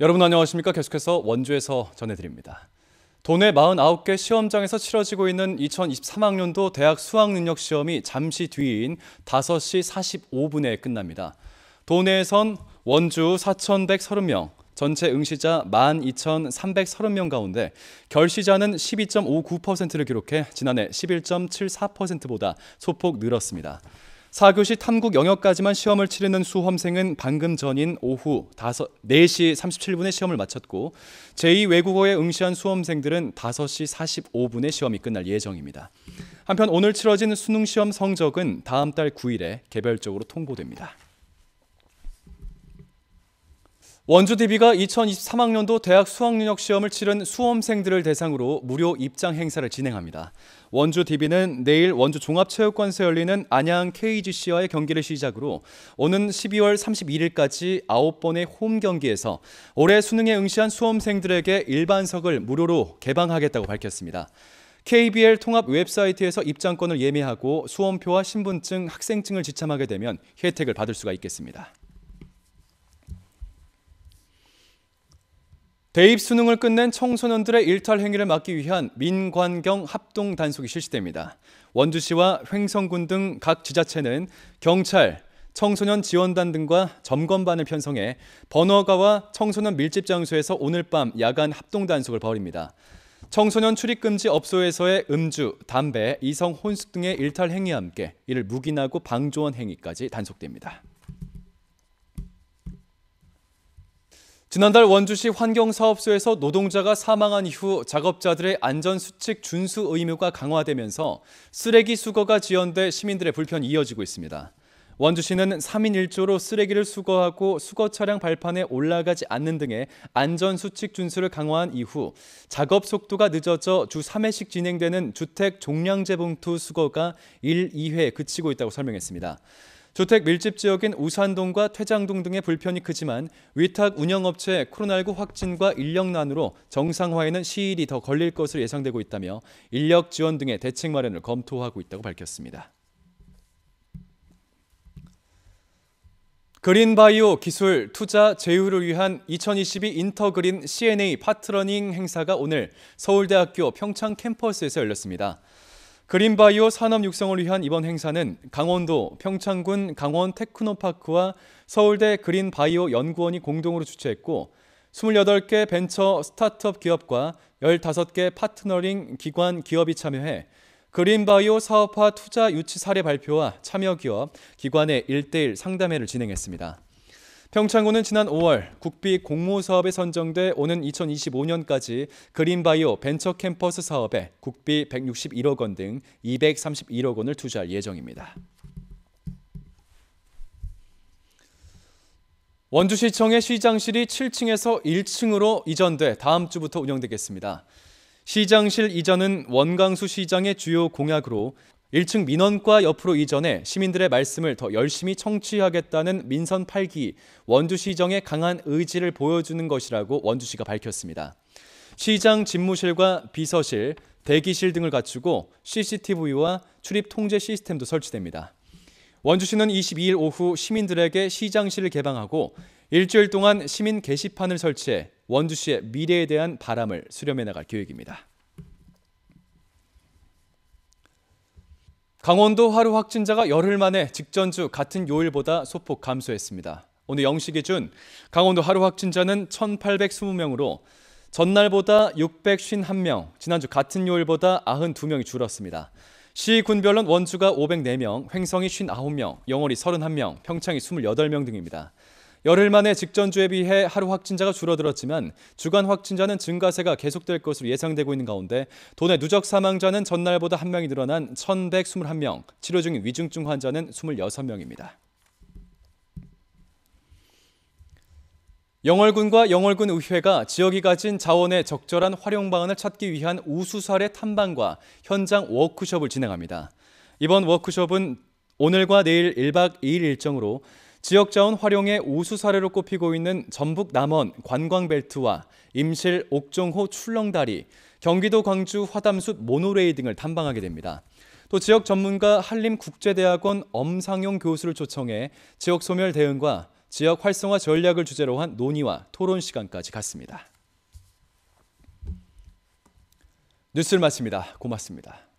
여러분 안녕하십니까? 계속해서 원주에서 전해드립니다. 도내 49개 시험장에서 치러지고 있는 2023학년도 대학 수학능력 시험이 잠시 뒤인 5시 45분에 끝납니다. 도내에선 원주 4,130명, 전체 응시자 12,330명 가운데 결시자는 12.59%를 기록해 지난해 11.74%보다 소폭 늘었습니다. 4교시 탐구 영역까지만 시험을 치르는 수험생은 방금 전인 오후 5, 4시 37분에 시험을 마쳤고 제2외국어에 응시한 수험생들은 5시 45분에 시험이 끝날 예정입니다. 한편 오늘 치러진 수능시험 성적은 다음 달 9일에 개별적으로 통보됩니다. 원주DB가 2023학년도 대학 수학능력 시험을 치른 수험생들을 대상으로 무료 입장 행사를 진행합니다. 원주DB는 내일 원주종합체육관에서 열리는 안양 KGC와의 경기를 시작으로 오는 12월 31일까지 9번의 홈 경기에서 올해 수능에 응시한 수험생들에게 일반석을 무료로 개방하겠다고 밝혔습니다. KBL 통합 웹사이트에서 입장권을 예매하고 수험표와 신분증, 학생증을 지참하게 되면 혜택을 받을 수가 있겠습니다. 대입 수능을 끝낸 청소년들의 일탈 행위를 막기 위한 민관경 합동 단속이 실시됩니다. 원주시와 횡성군 등 각 지자체는 경찰, 청소년 지원단 등과 점검반을 편성해 번화가와 청소년 밀집 장소에서 오늘 밤 야간 합동 단속을 벌입니다. 청소년 출입 금지 업소에서의 음주, 담배, 이성 혼수 등의 일탈 행위와 함께 이를 묵인하고 방조원 행위까지 단속됩니다. 지난달 원주시 환경사업소에서 노동자가 사망한 이후 작업자들의 안전수칙 준수 의무가 강화되면서 쓰레기 수거가 지연돼 시민들의 불편이 이어지고 있습니다. 원주시는 3인 1조로 쓰레기를 수거하고 수거 차량 발판에 올라가지 않는 등의 안전수칙 준수를 강화한 이후 작업 속도가 늦어져 주 3회씩 진행되는 주택 종량제 봉투 수거가 1, 2회에 그치고 있다고 설명했습니다. 주택 밀집 지역인 우산동과 퇴장동 등의 불편이 크지만 위탁 운영업체 의 코로나19 확진과 인력난으로 정상화에는 시일이 더 걸릴 것으로 예상되고 있다며 인력 지원 등의 대책 마련을 검토하고 있다고 밝혔습니다. 그린바이오 기술 투자 제휴를 위한 2022 인터그린 CNA 파트너닝 행사가 오늘 서울대학교 평창 캠퍼스에서 열렸습니다. 그린바이오 산업 육성을 위한 이번 행사는 강원도 평창군 강원 테크노파크와 서울대 그린바이오 연구원이 공동으로 주최했고 28개 벤처 스타트업 기업과 15개 파트너링 기관 기업이 참여해 그린바이오 사업화 투자 유치 사례 발표와 참여 기업 기관의 일대일 상담회를 진행했습니다. 평창군은 지난 5월 국비 공모 사업에 선정돼 오는 2025년까지 그린바이오 벤처 캠퍼스 사업에 국비 161억 원 등 231억 원을 투자할 예정입니다. 원주시청의 시장실이 7층에서 1층으로 이전돼 다음 주부터 운영되겠습니다. 시장실 이전은 원광수 시장의 주요 공약으로 1층 민원과 옆으로 이전해 시민들의 말씀을 더 열심히 청취하겠다는 민선 8기 원주시정의 강한 의지를 보여주는 것이라고 원주시가 밝혔습니다. 시장 집무실과 비서실, 대기실 등을 갖추고 CCTV와 출입 통제 시스템도 설치됩니다. 원주시는 22일 오후 시민들에게 시장실을 개방하고 일주일 동안 시민 게시판을 설치해 원주시의 미래에 대한 바람을 수렴해 나갈 계획입니다. 강원도 하루 확진자가 열흘 만에 직전주 같은 요일보다 소폭 감소했습니다. 오늘 0시 기준 강원도 하루 확진자는 1,820명으로 전날보다 651명, 지난주 같은 요일보다 92명이 줄었습니다. 시군별론 원주가 504명, 횡성이 59명, 영월이 31명, 평창이 28명 등입니다. 열흘 만에 직전주에 비해 하루 확진자가 줄어들었지만 주간 확진자는 증가세가 계속될 것으로 예상되고 있는 가운데 도내 누적 사망자는 전날보다 한 명이 늘어난 1,121명, 치료 중인 위중증 환자는 26명입니다. 영월군과 영월군 의회가 지역이 가진 자원의 적절한 활용 방안을 찾기 위한 우수사례 탐방과 현장 워크숍을 진행합니다. 이번 워크숍은 오늘과 내일 1박 2일 일정으로 지역 자원 활용의 우수 사례로 꼽히고 있는 전북 남원 관광벨트와 임실 옥종호 출렁다리, 경기도 광주 화담숲 모노레이 등을 탐방하게 됩니다. 또 지역 전문가 한림국제대학원 엄상용 교수를 초청해 지역 소멸 대응과 지역 활성화 전략을 주제로 한 논의와 토론 시간까지 갖습니다. 뉴스를 마칩니다. 고맙습니다.